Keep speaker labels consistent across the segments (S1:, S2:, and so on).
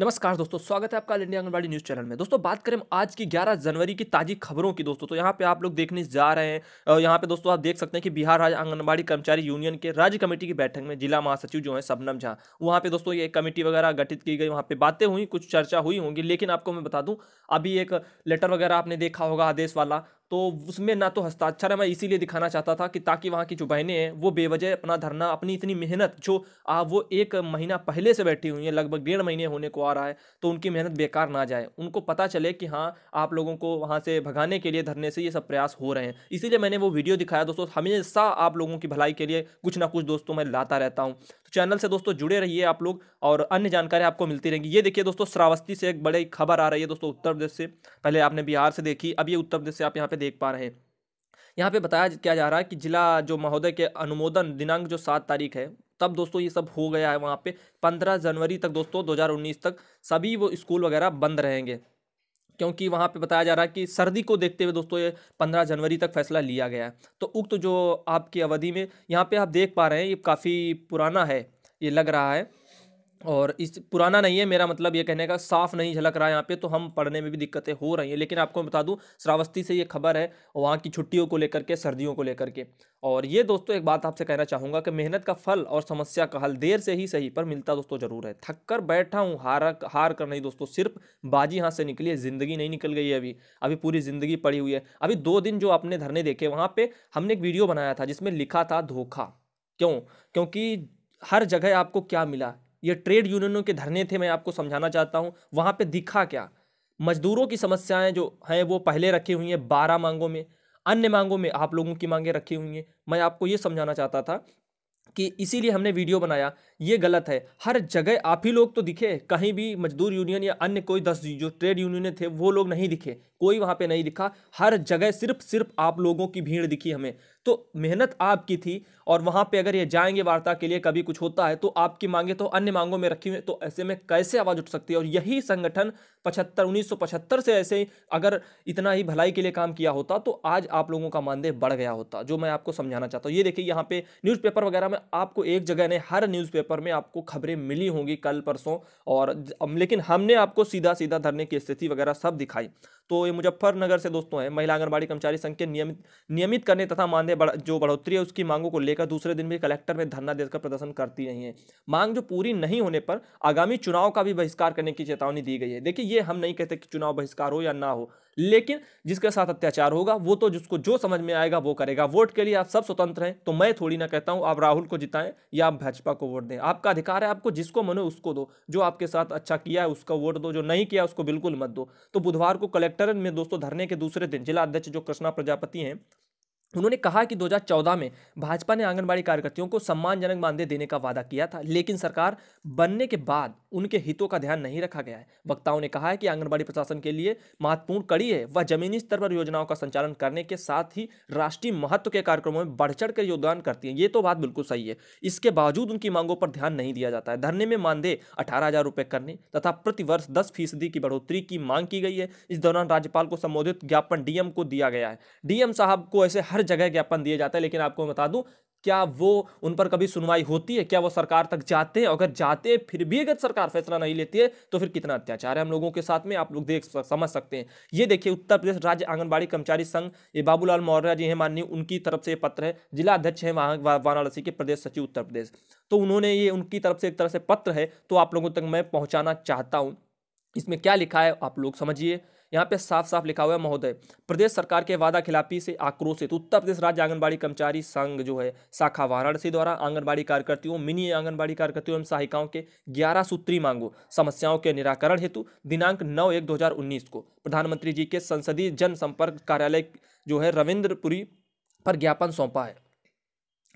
S1: नमस्कार दोस्तों स्वागत है आपका इंडिया आंगनबाड़ी न्यूज़ चैनल में दोस्तों बात करें आज की 11 जनवरी की ताज़ी खबरों की दोस्तों तो यहाँ पे आप लोग देखने जा रहे हैं यहाँ पे दोस्तों आप देख सकते हैं कि बिहार राज्य आंगनबाड़ी कर्मचारी यूनियन के राज्य कमेटी की बैठक में जिला महासचिव जो है सबनम झा वहाँ पे दोस्तों ये कमेटी वगैरह गठित की गई वहाँ पर बातें हुई कुछ चर्चा हुई होंगी लेकिन आपको मैं बता दूँ अभी एक लेटर वगैरह आपने देखा होगा आदेश वाला तो उसमें ना तो हस्ताक्षर है मैं इसीलिए दिखाना चाहता था कि ताकि वहाँ की जो बहनें हैं वो बेवजह अपना धरना अपनी इतनी मेहनत जो आ वो एक महीना पहले से बैठी हुई हैं लगभग डेढ़ महीने होने को आ रहा है तो उनकी मेहनत बेकार ना जाए उनको पता चले कि हाँ आप लोगों को वहाँ से भगाने के लिए धरने से ये सब प्रयास हो रहे हैं इसीलिए मैंने वो वीडियो दिखाया दोस्तों हमेशा आप लोगों की भलाई के लिए कुछ ना कुछ दोस्तों मैं लाता रहता हूँ तो चैनल से दोस्तों जुड़े रहिए आप लोग और अन्य जानकारी आपको मिलती रहेंगी ये देखिए दोस्तों श्रावस्ती से एक बड़ी खबर आ रही है दोस्तों उत्तर प्रदेश से पहले आपने बिहार से देखी अब ये उत्तर प्रदेश से आप यहाँ पे देख पा रहे हैं यहाँ पे बताया क्या जा रहा है कि जिला जो महोदय के अनुमोदन दिनांक जो सात तारीख है तब दोस्तों ये सब हो गया है वहाँ पे पंद्रह जनवरी तक दोस्तों 2019 तक सभी वो स्कूल वगैरह बंद रहेंगे क्योंकि वहाँ पे बताया जा रहा है कि सर्दी को देखते हुए दोस्तों ये पंद्रह जनवरी तक फैसला लिया गया है तो उक्त तो जो आपकी अवधि में यहाँ पर आप देख पा रहे हैं ये काफ़ी पुराना है ये लग रहा है और इस पुराना नहीं है मेरा मतलब ये कहने का साफ नहीं झलक रहा है यहाँ पे तो हम पढ़ने में भी दिक्कतें हो रही हैं लेकिन आपको मैं बता दूँ श्रावस्ती से ये खबर है वहाँ की छुट्टियों को लेकर के सर्दियों को लेकर के और ये दोस्तों एक बात आपसे कहना चाहूँगा कि मेहनत का फल और समस्या का हल देर से ही सही पर मिलता दोस्तों ज़रूर है थक कर बैठा हूँ हार हार कर नहीं दोस्तों सिर्फ बाजी हाथ से निकली है ज़िंदगी नहीं निकल गई है अभी अभी पूरी ज़िंदगी पड़ी हुई है अभी दो दिन जो आपने धरने देखे वहाँ पर हमने एक वीडियो बनाया था जिसमें लिखा था धोखा क्यों क्योंकि हर जगह आपको क्या मिला ये ट्रेड यूनियनों के धरने थे मैं आपको समझाना चाहता हूँ वहाँ पर दिखा क्या मजदूरों की समस्याएं जो हैं वो पहले रखी हुई हैं बारह मांगों में अन्य मांगों में आप लोगों की मांगे रखी हुई हैं मैं आपको ये समझाना चाहता था कि इसीलिए हमने वीडियो बनाया ये गलत है हर जगह आप ही लोग तो दिखे कहीं भी मजदूर यूनियन या अन्य कोई दस जो ट्रेड यूनियन थे वो लोग नहीं दिखे कोई वहाँ पे नहीं दिखा हर जगह सिर्फ सिर्फ आप लोगों की भीड़ दिखी हमें तो मेहनत आपकी थी और वहाँ पे अगर ये जाएंगे वार्ता के लिए कभी कुछ होता है तो आपकी मांगे तो अन्य मांगों में रखी हुई तो ऐसे में कैसे आवाज़ उठ सकती है और यही संगठन पचहत्तर उन्नीस से ऐसे अगर इतना ही भलाई के लिए काम किया होता तो आज आप लोगों का मानदेय बढ़ गया होता जो मैं आपको समझाना चाहता हूँ ये देखिए यहाँ पे न्यूज़पेपर वगैरह में आपको एक जगह ने हर न्यूज़पेपर में आपको खबरें मिली होंगी कल परसों और लेकिन हमने आपको सीधा सीधा धरने की स्थिति वगैरह सब दिखाई तो ये मुजफ्फरनगर से दोस्तों है महिला आंगनबाड़ी कर्मचारी संघ के नियमित नियमित करने तथा मानदेय बढ़, जो बढ़ोतरी है उसकी मांगों को लेकर दूसरे दिन भी कलेक्टर में धरना देकर प्रदर्शन करती रही है मांग जो पूरी नहीं होने पर आगामी चुनाव का भी बहिष्कार करने की चेतावनी दी गई है देखिए ये हम नहीं कहते कि चुनाव बहिष्कार हो या ना हो लेकिन जिसके साथ अत्याचार होगा वो तो जिसको जो समझ में आएगा वो करेगा वोट के लिए आप सब स्वतंत्र हैं तो मैं थोड़ी ना कहता हूँ आप राहुल को जिताएं या आप भाजपा को वोट दें आपका अधिकार है आपको जिसको मनो उसको दो जो आपके साथ अच्छा किया है उसका वोट दो जो नहीं किया उसको बिल्कुल मत दो तो बुधवार को कलेक्टर कलेक्टर में दोस्तों धरने के दूसरे दिन जिला अध्यक्ष जो कृष्णा प्रजापति हैं उन्होंने कहा कि 2014 में भाजपा ने आंगनबाड़ी कार्यकर्तियों को सम्मानजनक मानदेय देने का वादा किया था लेकिन सरकार बनने के बाद उनके हितों का ध्यान नहीं रखा गया है वक्ताओं ने कहा है कि आंगनबाड़ी प्रशासन के लिए महत्वपूर्ण कड़ी है वह जमीनी स्तर पर योजनाओं का संचालन करने के साथ ही राष्ट्रीय महत्व के कार्यक्रमों में बढ़ चढ़ कर योगदान करती है ये तो बात बिल्कुल सही है इसके बावजूद उनकी मांगों पर ध्यान नहीं दिया जाता है धरने में मानदेय अठारह हजार रुपये करने तथा प्रतिवर्ष दस फीसदी की बढ़ोतरी की मांग की गई है इस दौरान राज्यपाल को संबोधित ज्ञापन डीएम को दिया गया है डीएम साहब को ऐसे हर जगह ज्ञापन दिए जाते हैं लेकिन आपको बता दूं क्या वो उन पर कभी सुनवाई होती है क्या वो सरकार तक जाते हैं अगर जाते हैं फिर भी अगर सरकार फैसला नहीं लेती है तो फिर कितना अत्याचार है हम लोगों के साथ में आप लोग देख समझ सकते हैं ये देखिए उत्तर प्रदेश राज्य आंगनबाड़ी कर्मचारी संघ ये बाबूलाल मौर्य जी हैं माननीय उनकी तरफ से पत्र है जिला अध्यक्ष है वाराणसी के प्रदेश सचिव उत्तर प्रदेश तो उन्होंने ये उनकी तरफ से एक तरह से पत्र है तो आप लोगों तक मैं पहुँचाना चाहता हूँ इसमें क्या लिखा है आप लोग समझिए यहाँ पे साफ साफ लिखा हुआ है महोदय प्रदेश सरकार के वादा खिलाफी से आक्रोशित उत्तर प्रदेश राज्य आंगनबाड़ी कर्मचारी संघ जो है शाखा वाराणसी द्वारा आंगनबाड़ी कार्यकर्तियों मिनी आंगनबाड़ी कार्यकर्तियों एवं सहायिकाओं के ग्यारह सूत्री मांगों समस्याओं के निराकरण हेतु दिनांक नौ एक दो को प्रधानमंत्री जी के संसदीय जनसंपर्क कार्यालय जो है रविन्द्रपुरी पर ज्ञापन सौंपा है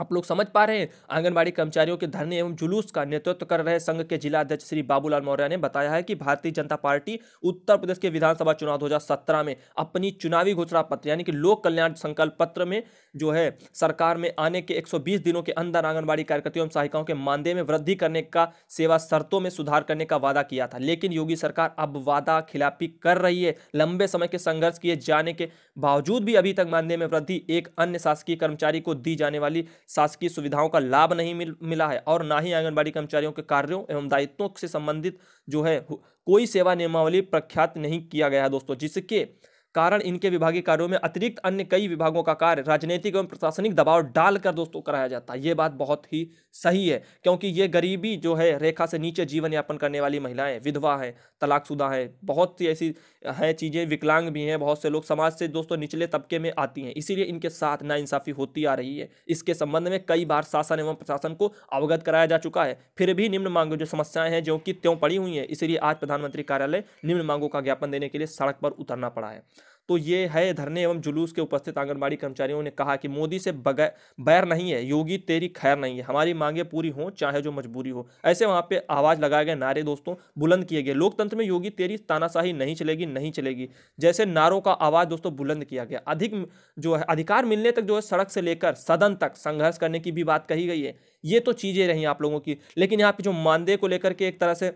S1: आप लोग समझ पा रहे हैं आंगनबाड़ी कर्मचारियों के धरने एवं जुलूस का नेतृत्व कर रहे संघ के जिला अध्यक्ष श्री बाबूलाल मौर्य ने बताया है कि भारतीय जनता पार्टी उत्तर प्रदेश के विधानसभा चुनाव 2017 में अपनी चुनावी घोषणा पत्र यानी कि लोक कल्याण संकल्प पत्र में जो है सरकार में आने के 120 दिनों के अंदर आंगनबाड़ी कार्यकर्तियों एवं सहायिकाओं के मानदेय में वृद्धि करने का सेवा शर्तों में सुधार करने का वादा किया था लेकिन योगी सरकार अब वादा खिलाफी कर रही है लंबे समय के संघर्ष किए जाने के बावजूद भी अभी तक मानदेय में वृद्धि एक अन्य शासकीय कर्मचारी को दी जाने वाली शासकीय सुविधाओं का लाभ नहीं मिल, मिला है और ना ही आंगनबाड़ी कर्मचारियों के कार्यों एवं दायित्वों से संबंधित जो है कोई सेवा नियमावली प्रख्यात नहीं किया गया है दोस्तों जिसके कारण इनके विभागीय कार्यों में अतिरिक्त अन्य कई विभागों का कार्य राजनीतिक एवं प्रशासनिक दबाव डालकर दोस्तों कराया जाता है ये बात बहुत ही सही है क्योंकि ये गरीबी जो है रेखा से नीचे जीवन यापन करने वाली महिलाएं विधवा हैं तलाकशुदा हैं बहुत सी ऐसी हैं चीज़ें विकलांग भी हैं बहुत से लोग समाज से दोस्तों निचले तबके में आती हैं इसीलिए इनके साथ नाइंसाफ़ी होती आ रही है इसके संबंध में कई बार शासन एवं प्रशासन को अवगत कराया जा चुका है फिर भी निम्न मांगों जो समस्याएं हैं जो कि त्यों पड़ी हुई हैं इसीलिए आज प्रधानमंत्री कार्यालय निम्न मांगों का ज्ञापन देने के लिए सड़क पर उतरना पड़ा है तो ये है धरने एवं जुलूस के उपस्थित आंगनबाड़ी कर्मचारियों ने कहा कि मोदी से बगैर बैर नहीं है योगी तेरी खैर नहीं है हमारी मांगे पूरी हों चाहे जो मजबूरी हो ऐसे वहाँ पे आवाज़ लगाए गए नारे दोस्तों बुलंद किए गए लोकतंत्र में योगी तेरी तानाशाही नहीं चलेगी नहीं चलेगी जैसे नारों का आवाज़ दोस्तों बुलंद किया गया अधिक जो है अधिकार मिलने तक जो है सड़क से लेकर सदन तक संघर्ष करने की भी बात कही गई है ये तो चीज़ें रही आप लोगों की लेकिन यहाँ पे जो मानदेय को लेकर के एक तरह से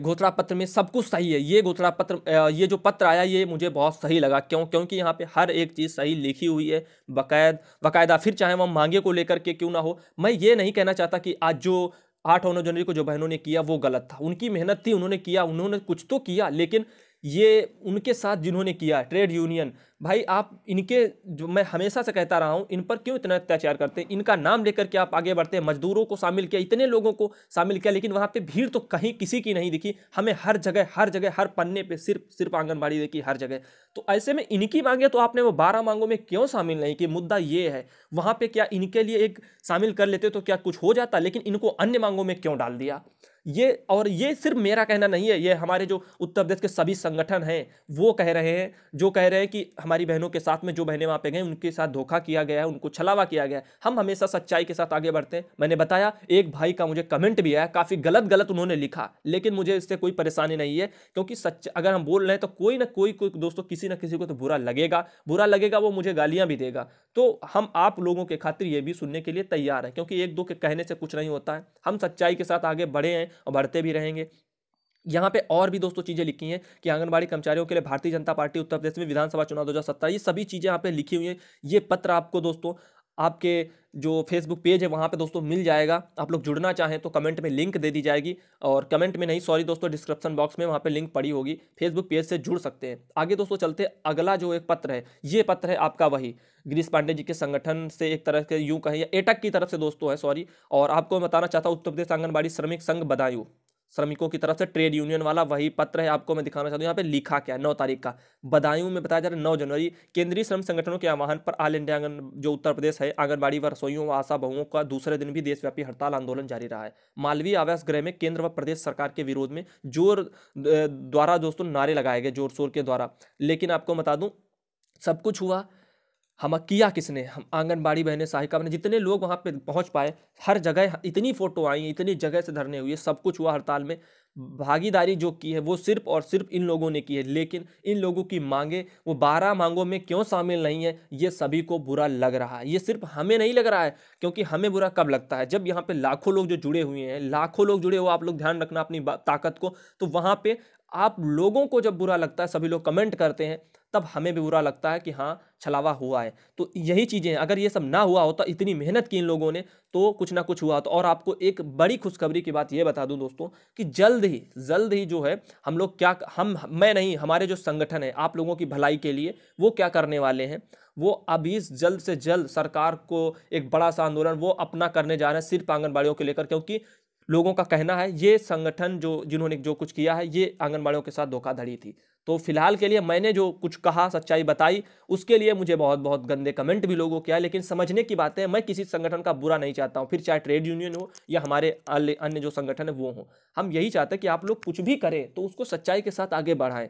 S1: घोषणा पत्र में सब कुछ सही है ये घोषणा पत्र ये जो पत्र आया ये मुझे बहुत सही लगा क्यों क्योंकि यहाँ पे हर एक चीज़ सही लिखी हुई है बकायद बकायदा फिर चाहे वह मांगे को लेकर के क्यों ना हो मैं ये नहीं कहना चाहता कि आज जो आठ और नौ जनवरी को जो बहनों ने किया वो गलत था उनकी मेहनत थी उन्होंने किया उन्होंने कुछ तो किया लेकिन ये उनके साथ जिन्होंने किया ट्रेड यूनियन भाई आप इनके जो मैं हमेशा से कहता रहा हूँ इन पर क्यों इतना अत्याचार करते हैं इनका नाम लेकर के आप आगे बढ़ते हैं मजदूरों को शामिल किया इतने लोगों को शामिल किया लेकिन वहाँ पे भीड़ तो कहीं किसी की नहीं दिखी हमें हर जगह हर जगह हर पन्ने पे सिर्फ सिर्फ आंगनबाड़ी देखी हर जगह तो ऐसे में इनकी मांगे तो आपने वो बारह मांगों में क्यों शामिल नहीं की मुद्दा ये है वहाँ पर क्या इनके लिए एक शामिल कर लेते तो क्या कुछ हो जाता लेकिन इनको अन्य मांगों में क्यों डाल दिया ये और ये सिर्फ मेरा कहना नहीं है ये हमारे जो उत्तर प्रदेश के सभी संगठन हैं वो कह रहे हैं जो कह रहे हैं कि हमारी बहनों के साथ में जो बहनें वहाँ पे गई उनके साथ धोखा किया गया है उनको छलावा किया गया है हम हमेशा सच्चाई के साथ आगे बढ़ते हैं मैंने बताया एक भाई का मुझे कमेंट भी आया काफ़ी गलत गलत उन्होंने लिखा लेकिन मुझे इससे कोई परेशानी नहीं है क्योंकि सच अगर हम बोल रहे हैं तो कोई ना कोई कोई दोस्तों किसी ना किसी को तो बुरा लगेगा बुरा लगेगा वो मुझे गालियाँ भी देगा तो हम आप लोगों के खातिर ये भी सुनने के लिए तैयार हैं क्योंकि एक दो के कहने से कुछ नहीं होता है हम सच्चाई के साथ आगे बढ़े हैं और बढ़ते भी रहेंगे यहाँ पे और भी दोस्तों चीज़ें लिखी हैं कि आंगनबाड़ी कर्मचारियों के लिए भारतीय जनता पार्टी उत्तर प्रदेश में विधानसभा चुनाव दो ये सभी चीज़ें यहाँ पे लिखी हुई हैं ये पत्र आपको दोस्तों आपके जो फेसबुक पेज है वहाँ पे दोस्तों मिल जाएगा आप लोग जुड़ना चाहें तो कमेंट में लिंक दे दी जाएगी और कमेंट में नहीं सॉरी दोस्तों डिस्क्रिप्शन बॉक्स में वहाँ पे लिंक पड़ी होगी फेसबुक पेज से जुड़ सकते हैं आगे दोस्तों चलते अगला जो एक पत्र है ये पत्र है आपका वही गिरीश पांडे जी के संगठन से एक तरह के यूँ कहें या एटक की तरफ से दोस्तों है सॉरी और आपको बताना चाहता हूँ उत्तर प्रदेश आंगनबाड़ी श्रमिक संघ बदायूँ श्रमिकों की तरफ से ट्रेड यूनियन वाला वही पत्र है आपको मैं दिखाना चाहता हूँ यहाँ पे लिखा क्या है नौ तारीख का बदायूं में बताया जा रहा है नौ जनवरी केंद्रीय श्रम संगठनों के आह्वान पर ऑल इंडिया आंगन जो उत्तर प्रदेश है आंगनबाड़ी व रसोइयों व आशा बहुओं का दूसरे दिन भी देशव्यापी हड़ताल आंदोलन जारी रहा है मालवीय आवास गृह में केंद्र व प्रदेश सरकार के विरोध में जोर द्वारा दोस्तों नारे लगाए गए जोर शोर के द्वारा लेकिन आपको बता दूँ सब कुछ हुआ हम किया किसने हम आंगनबाड़ी बहने सहायिका बहने जितने लोग वहाँ पे पहुँच पाए हर जगह इतनी फ़ोटो आई इतनी जगह से धरने हुए सब कुछ हुआ हड़ताल में भागीदारी जो की है वो सिर्फ और सिर्फ इन लोगों ने की है लेकिन इन लोगों की मांगे वो बारह मांगों में क्यों शामिल नहीं है ये सभी को बुरा लग रहा है ये सिर्फ हमें नहीं लग रहा है क्योंकि हमें बुरा कब लगता है जब यहाँ पे लाखों लोग जो जुड़े हुए हैं लाखों लोग जुड़े हुए आप लोग ध्यान रखना अपनी ताकत को तो वहाँ पे आप लोगों को जब बुरा लगता है सभी लोग कमेंट करते हैं तब हमें भी बुरा लगता है कि हाँ छलावा हुआ है तो यही चीज़ें हैं अगर ये सब ना हुआ होता इतनी मेहनत की इन लोगों ने तो कुछ ना कुछ हुआ होता तो और आपको एक बड़ी खुशखबरी की बात ये बता दूं दोस्तों कि जल्द ही जल्द ही जो है हम लोग क्या हम मैं नहीं हमारे जो संगठन है आप लोगों की भलाई के लिए वो क्या करने वाले हैं वो अभी जल्द से जल्द सरकार को एक बड़ा सा आंदोलन वो अपना करने जा रहे हैं सिर्फ आंगनबाड़ियों के लेकर क्योंकि लोगों का कहना है ये संगठन जो जिन्होंने जो कुछ किया है ये आंगनबाड़ियों के साथ धोखाधड़ी थी तो फिलहाल के लिए मैंने जो कुछ कहा सच्चाई बताई उसके लिए मुझे बहुत बहुत गंदे कमेंट भी लोगों के आए लेकिन समझने की बात है मैं किसी संगठन का बुरा नहीं चाहता हूँ फिर चाहे ट्रेड यूनियन हो या हमारे अन्य जो संगठन है वो हों हम यही चाहते हैं कि आप लोग कुछ भी करें तो उसको सच्चाई के साथ आगे बढ़ाएं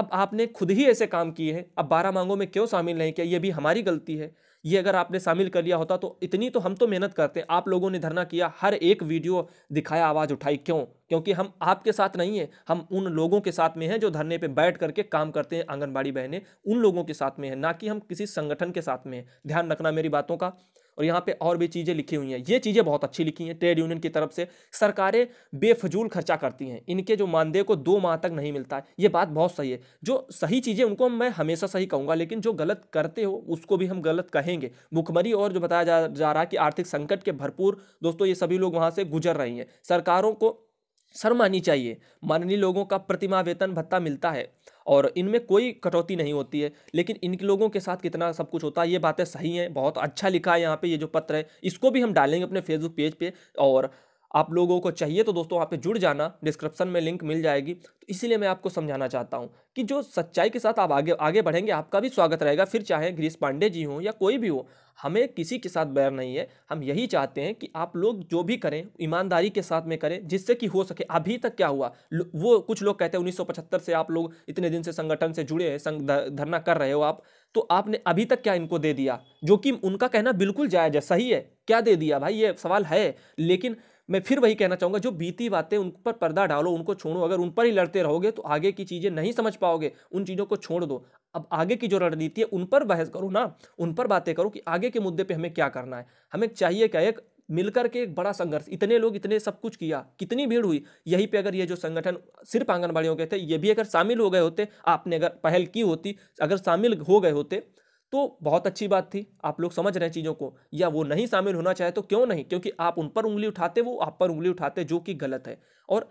S1: अब आपने खुद ही ऐसे काम किए हैं अब बारह मांगों में क्यों शामिल नहीं किया ये भी हमारी गलती है ये अगर आपने शामिल कर लिया होता तो इतनी तो हम तो मेहनत करते हैं आप लोगों ने धरना किया हर एक वीडियो दिखाया आवाज़ उठाई क्यों क्योंकि हम आपके साथ नहीं हैं हम उन लोगों के साथ में हैं जो धरने पे बैठ करके काम करते हैं आंगनबाड़ी बहनें उन लोगों के साथ में हैं ना कि हम किसी संगठन के साथ में हैं ध्यान रखना मेरी बातों का और यहाँ पे और भी चीज़ें लिखी हुई हैं ये चीज़ें बहुत अच्छी लिखी हैं ट्रेड यूनियन की तरफ से सरकारें बेफजूल खर्चा करती हैं इनके जो मानदेय को दो माह तक नहीं मिलता है ये बात बहुत सही है जो सही चीज़ें उनको मैं हमेशा सही कहूँगा लेकिन जो गलत करते हो उसको भी हम गलत कहेंगे भुखमरी और जो बताया जा, जा रहा है कि आर्थिक संकट के भरपूर दोस्तों ये सभी लोग वहाँ से गुजर रही हैं सरकारों को शर्म आनी चाहिए माननीय लोगों का प्रतिमा वेतन भत्ता मिलता है और इनमें कोई कटौती नहीं होती है लेकिन इन लोगों के साथ कितना सब कुछ होता है ये बातें सही हैं बहुत अच्छा लिखा है यहाँ पे ये जो पत्र है इसको भी हम डालेंगे अपने फेसबुक पेज पे और आप लोगों को चाहिए तो दोस्तों वहाँ पे जुड़ जाना डिस्क्रिप्शन में लिंक मिल जाएगी तो इसीलिए मैं आपको समझाना चाहता हूँ कि जो सच्चाई के साथ आप आगे आगे बढ़ेंगे आपका भी स्वागत रहेगा फिर चाहे गिरीश पांडे जी हों या कोई भी हो हमें किसी के साथ बैर नहीं है हम यही चाहते हैं कि आप लोग जो भी करें ईमानदारी के साथ में करें जिससे कि हो सके अभी तक क्या हुआ वो कुछ लोग कहते हैं उन्नीस से आप लोग इतने दिन से संगठन से जुड़े हैं धरना कर रहे हो आप तो आपने अभी तक क्या इनको दे दिया जो कि उनका कहना बिल्कुल जायज है सही है क्या दे दिया भाई ये सवाल है लेकिन मैं फिर वही कहना चाहूँगा जो बीती बातें उन पर पर्दा डालो उनको छोड़ो अगर उन पर ही लड़ते रहोगे तो आगे की चीज़ें नहीं समझ पाओगे उन चीज़ों को छोड़ दो अब आगे की जो रणनीति है उन पर बहस करो ना उन पर बातें करो कि आगे के मुद्दे पर हमें क्या करना है हमें चाहिए क्या एक मिलकर के एक बड़ा संघर्ष इतने लोग इतने सब कुछ किया कितनी भीड़ हुई यहीं पे अगर ये जो संगठन सिर्फ आंगनबाड़ियों के थे ये भी अगर शामिल हो गए होते आपने अगर पहल की होती अगर शामिल हो गए होते तो बहुत अच्छी बात थी आप लोग समझ रहे हैं चीज़ों को या वो नहीं शामिल होना चाहे तो क्यों नहीं क्योंकि आप उन पर उंगली उठाते वो आप पर उंगली उठाते जो कि गलत है और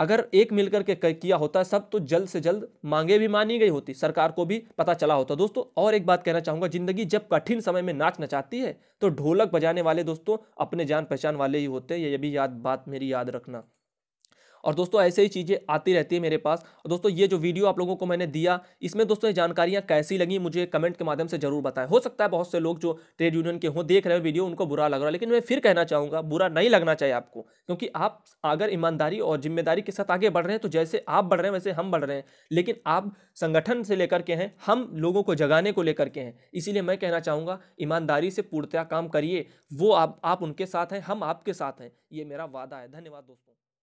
S1: अगर एक मिलकर के किया होता सब तो जल्द से जल्द मांगे भी मानी गई होती सरकार को भी पता चला होता दोस्तों और एक बात कहना चाहूँगा जिंदगी जब कठिन समय में नाच नचाती है तो ढोलक बजाने वाले दोस्तों अपने जान पहचान वाले ही होते हैं ये भी याद बात मेरी याद रखना और दोस्तों ऐसे ही चीज़ें आती रहती है मेरे पास और दोस्तों ये जो वीडियो आप लोगों को मैंने दिया इसमें दोस्तों ये जानकारियाँ कैसी लगी मुझे कमेंट के माध्यम से जरूर बताएं हो सकता है बहुत से लोग जो ट्रेड यूनियन के हों देख रहे हो वीडियो उनको बुरा लग रहा है लेकिन मैं फिर कहना चाहूँगा बुरा नहीं लगना चाहिए आपको क्योंकि आप अगर ईमानदारी और जिम्मेदारी के साथ आगे बढ़ रहे हैं तो जैसे आप बढ़ रहे हैं वैसे हम बढ़ रहे हैं लेकिन आप संगठन से लेकर के हैं हम लोगों को जगाने को लेकर के हैं इसीलिए मैं कहना चाहूँगा ईमानदारी से पूर्तया काम करिए वो आप आप उनके साथ हैं हम आपके साथ हैं ये मेरा वादा है धन्यवाद दोस्तों